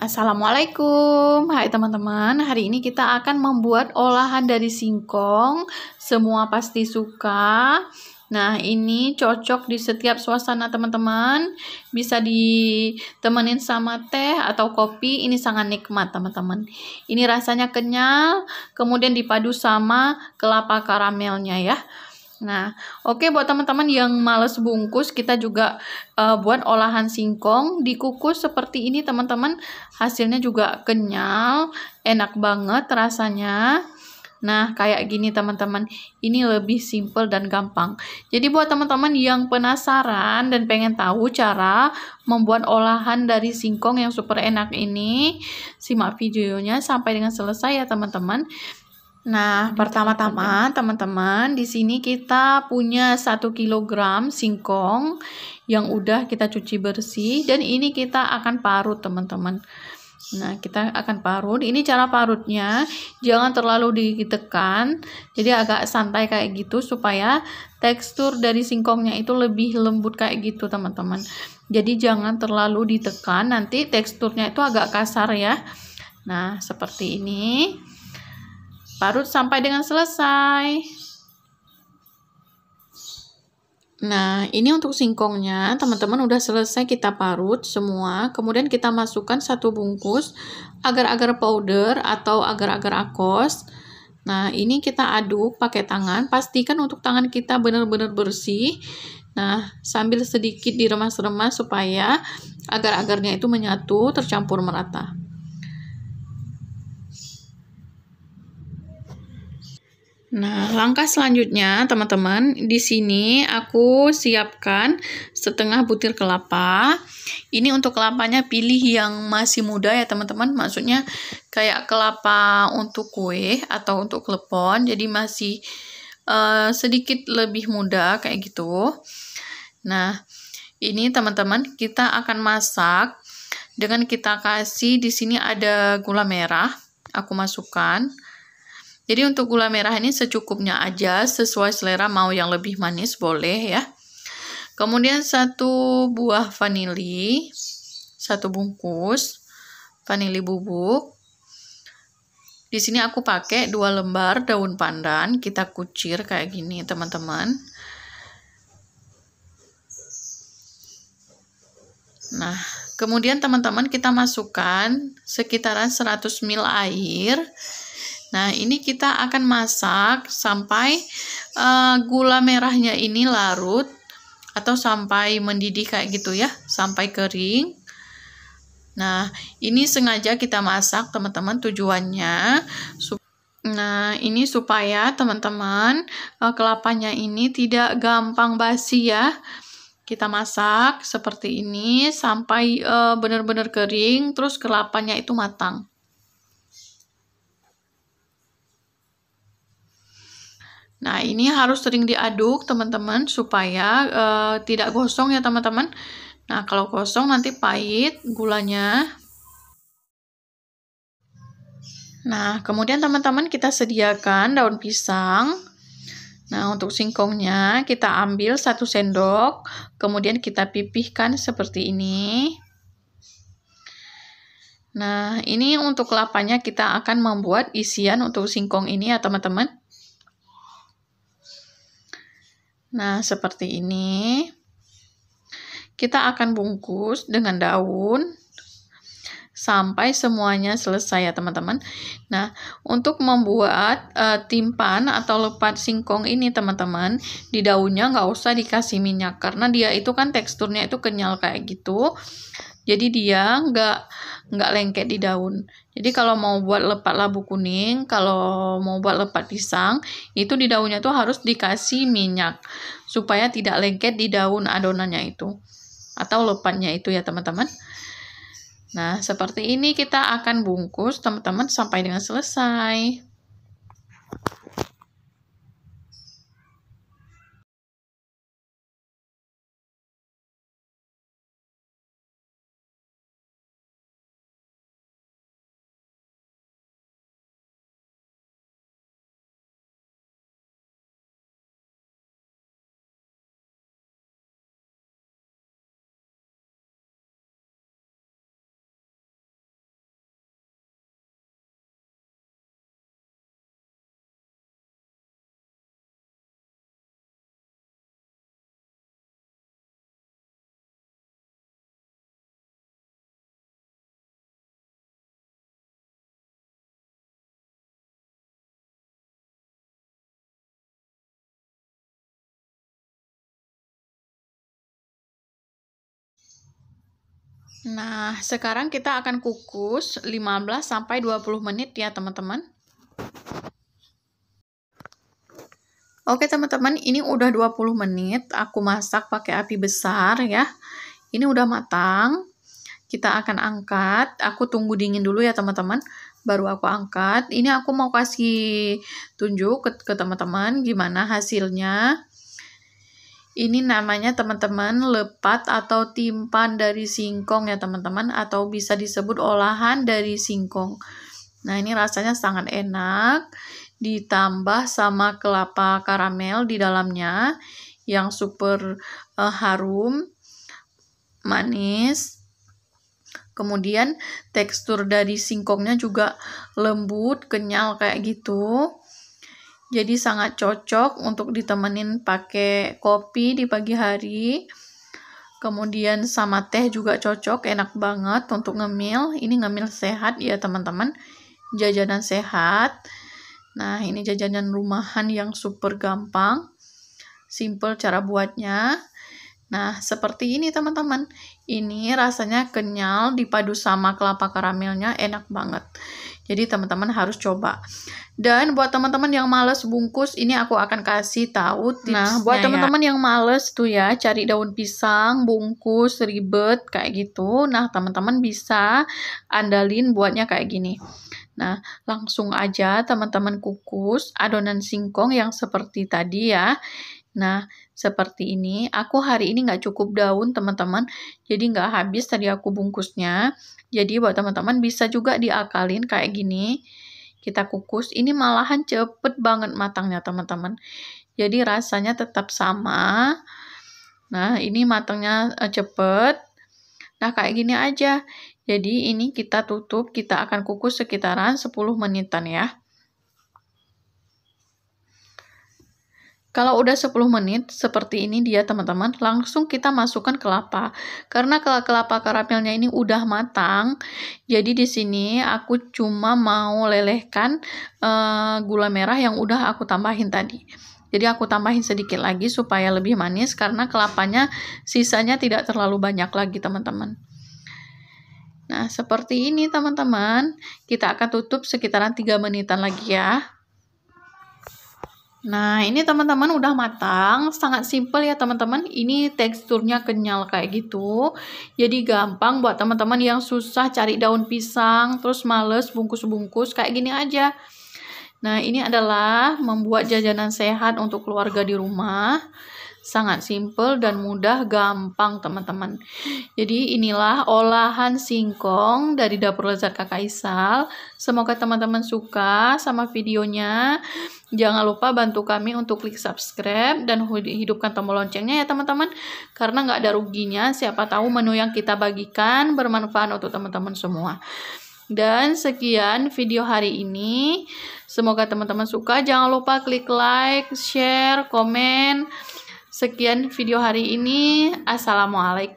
Assalamualaikum, hai teman-teman. Hari ini kita akan membuat olahan dari singkong. Semua pasti suka. Nah, ini cocok di setiap suasana, teman-teman. Bisa ditemenin sama teh atau kopi. Ini sangat nikmat, teman-teman. Ini rasanya kenyal, kemudian dipadu sama kelapa karamelnya, ya. Nah, oke okay, buat teman-teman yang males bungkus, kita juga uh, buat olahan singkong dikukus seperti ini teman-teman. Hasilnya juga kenyal, enak banget rasanya. Nah, kayak gini teman-teman. Ini lebih simple dan gampang. Jadi buat teman-teman yang penasaran dan pengen tahu cara membuat olahan dari singkong yang super enak ini, simak videonya sampai dengan selesai ya teman-teman. Nah, iya, iya, pertama-tama teman-teman, di sini kita punya 1 kg singkong yang udah kita cuci bersih dan ini kita akan parut, teman-teman. Nah, kita akan parut. Ini cara parutnya, jangan terlalu ditekan. Jadi agak santai kayak gitu supaya tekstur dari singkongnya itu lebih lembut kayak gitu, teman-teman. Jadi jangan terlalu ditekan, nanti teksturnya itu agak kasar ya. Nah, seperti ini. Parut sampai dengan selesai. Nah, ini untuk singkongnya, teman-teman udah selesai kita parut semua. Kemudian kita masukkan satu bungkus agar-agar powder atau agar-agar akos. Nah, ini kita aduk pakai tangan. Pastikan untuk tangan kita benar-benar bersih. Nah, sambil sedikit diremas-remas supaya agar-agarnya itu menyatu, tercampur merata. Nah, langkah selanjutnya, teman-teman, di sini aku siapkan setengah butir kelapa. Ini untuk kelapanya pilih yang masih muda ya, teman-teman. Maksudnya kayak kelapa untuk kue atau untuk klepon, jadi masih uh, sedikit lebih muda kayak gitu. Nah, ini teman-teman, kita akan masak dengan kita kasih di sini ada gula merah, aku masukkan. Jadi untuk gula merah ini secukupnya aja sesuai selera mau yang lebih manis boleh ya. Kemudian satu buah vanili, satu bungkus vanili bubuk. Di sini aku pakai dua lembar daun pandan, kita kucir kayak gini teman-teman. Nah, kemudian teman-teman kita masukkan sekitaran 100 ml air Nah, ini kita akan masak sampai uh, gula merahnya ini larut atau sampai mendidih kayak gitu ya, sampai kering. Nah, ini sengaja kita masak teman-teman tujuannya Nah, ini supaya teman-teman uh, kelapanya ini tidak gampang basi ya. Kita masak seperti ini sampai benar eh, benar-benar kering, terus kelapanya itu matang. Nah, ini harus sering diaduk, teman-teman, supaya uh, tidak gosong ya, teman-teman. Nah, kalau kosong nanti pahit gulanya. Nah, kemudian teman-teman kita sediakan daun pisang. Nah, untuk singkongnya kita ambil satu sendok, kemudian kita pipihkan seperti ini. Nah, ini untuk kelapanya kita akan membuat isian untuk singkong ini ya, teman-teman. Nah, seperti ini. Kita akan bungkus dengan daun sampai semuanya selesai ya teman-teman. Nah, untuk membuat uh, timpan atau lepat singkong ini teman-teman, di daunnya nggak usah dikasih minyak karena dia itu kan teksturnya itu kenyal kayak gitu. Jadi dia nggak nggak lengket di daun. Jadi kalau mau buat lepat labu kuning, kalau mau buat lepat pisang, itu di daunnya tuh harus dikasih minyak supaya tidak lengket di daun adonannya itu atau lepatnya itu ya teman-teman. Nah, seperti ini kita akan bungkus teman-teman sampai dengan selesai. Nah, sekarang kita akan kukus 15 sampai 20 menit ya, teman-teman. Oke, teman-teman, ini udah 20 menit aku masak pakai api besar ya. Ini udah matang. Kita akan angkat. Aku tunggu dingin dulu ya, teman-teman. Baru aku angkat. Ini aku mau kasih tunjuk ke, ke teman-teman gimana hasilnya. Ini namanya teman-teman lepat atau timpan dari singkong ya teman-teman atau bisa disebut olahan dari singkong. Nah, ini rasanya sangat enak ditambah sama kelapa karamel di dalamnya yang super uh, harum, manis. Kemudian tekstur dari singkongnya juga lembut, kenyal kayak gitu. Jadi sangat cocok untuk ditemenin pakai kopi di pagi hari. Kemudian sama teh juga cocok, enak banget untuk ngemil. Ini ngemil sehat ya teman-teman. Jajanan sehat. Nah, ini jajanan rumahan yang super gampang. Simple cara buatnya. Nah, seperti ini teman-teman. Ini rasanya kenyal dipadu sama kelapa karamelnya enak banget. Jadi teman-teman harus coba. Dan buat teman-teman yang males bungkus, ini aku akan kasih tahu tipsnya. Nah, ya. buat teman-teman ya. yang males tuh ya, cari daun pisang, bungkus, ribet kayak gitu. Nah, teman-teman bisa andalin buatnya kayak gini. Nah, langsung aja teman-teman kukus adonan singkong yang seperti tadi ya. Nah, seperti ini. Aku hari ini nggak cukup daun, teman-teman. Jadi nggak habis tadi aku bungkusnya. Jadi buat teman-teman bisa juga diakalin kayak gini. Kita kukus, ini malahan cepet banget matangnya teman-teman. Jadi rasanya tetap sama. Nah, ini matangnya eh, cepet. Nah, kayak gini aja. Jadi ini kita tutup, kita akan kukus sekitaran 10 menitan ya. Kalau udah 10 menit, seperti ini dia teman-teman, langsung kita masukkan kelapa. Karena kelapa karamelnya ini udah matang, jadi di sini aku cuma mau lelehkan uh, gula merah yang udah aku tambahin tadi. Jadi aku tambahin sedikit lagi supaya lebih manis karena kelapanya sisanya tidak terlalu banyak lagi teman-teman. Nah, seperti ini teman-teman. Kita akan tutup sekitaran 3 menitan lagi ya. Nah, ini teman-teman udah matang, sangat simple ya teman-teman. Ini teksturnya kenyal kayak gitu. Jadi gampang buat teman-teman yang susah cari daun pisang, terus males bungkus-bungkus kayak gini aja. Nah, ini adalah membuat jajanan sehat untuk keluarga di rumah. Sangat simple dan mudah, gampang teman-teman. Jadi inilah olahan singkong dari dapur lezat kakak Isal Semoga teman-teman suka sama videonya. Jangan lupa bantu kami untuk klik subscribe dan hidupkan tombol loncengnya ya teman-teman. Karena nggak ada ruginya, siapa tahu menu yang kita bagikan bermanfaat untuk teman-teman semua. Dan sekian video hari ini. Semoga teman-teman suka. Jangan lupa klik like, share, komen. Sekian video hari ini. Assalamualaikum.